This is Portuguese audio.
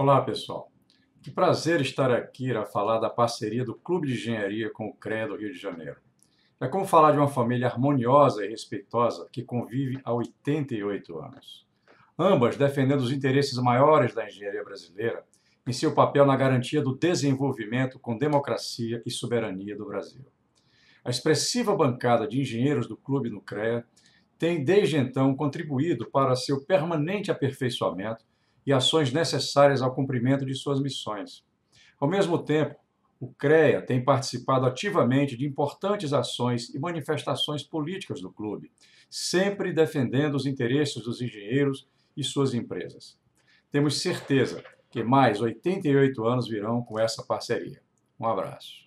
Olá, pessoal. Que prazer estar aqui a falar da parceria do Clube de Engenharia com o CREA do Rio de Janeiro. É como falar de uma família harmoniosa e respeitosa que convive há 88 anos. Ambas defendendo os interesses maiores da engenharia brasileira em seu papel na garantia do desenvolvimento com democracia e soberania do Brasil. A expressiva bancada de engenheiros do clube no CREA tem desde então contribuído para seu permanente aperfeiçoamento e ações necessárias ao cumprimento de suas missões. Ao mesmo tempo, o CREA tem participado ativamente de importantes ações e manifestações políticas do clube, sempre defendendo os interesses dos engenheiros e suas empresas. Temos certeza que mais 88 anos virão com essa parceria. Um abraço.